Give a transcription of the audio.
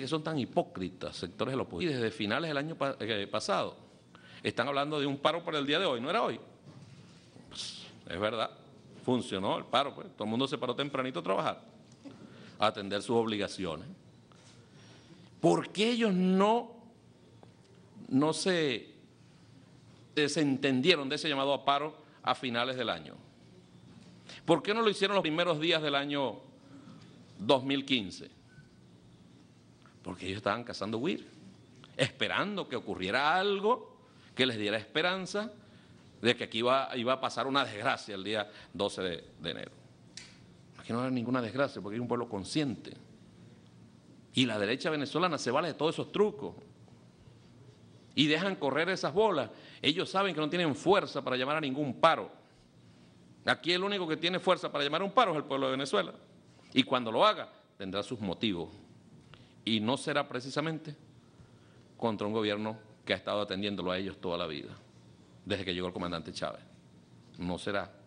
que son tan hipócritas sectores de la oposición. Y desde finales del año eh, pasado están hablando de un paro para el día de hoy, ¿no era hoy? Pues, es verdad, funcionó el paro, pues. todo el mundo se paró tempranito a trabajar, a atender sus obligaciones. ¿Por qué ellos no, no se desentendieron de ese llamado a paro a finales del año? ¿Por qué no lo hicieron los primeros días del año 2015? Porque ellos estaban cazando huir, esperando que ocurriera algo que les diera esperanza de que aquí iba, iba a pasar una desgracia el día 12 de, enero. Aquí no era ninguna desgracia porque hay un pueblo consciente. Y la derecha venezolana se vale de todos esos trucos y dejan correr esas bolas. Ellos saben que no tienen fuerza para llamar a ningún paro. Aquí el único que tiene fuerza para llamar a un paro es el pueblo de Venezuela. Y cuando lo haga, tendrá sus motivos y no será precisamente contra un gobierno que ha estado atendiéndolo a ellos toda la vida, desde que llegó el comandante Chávez. No será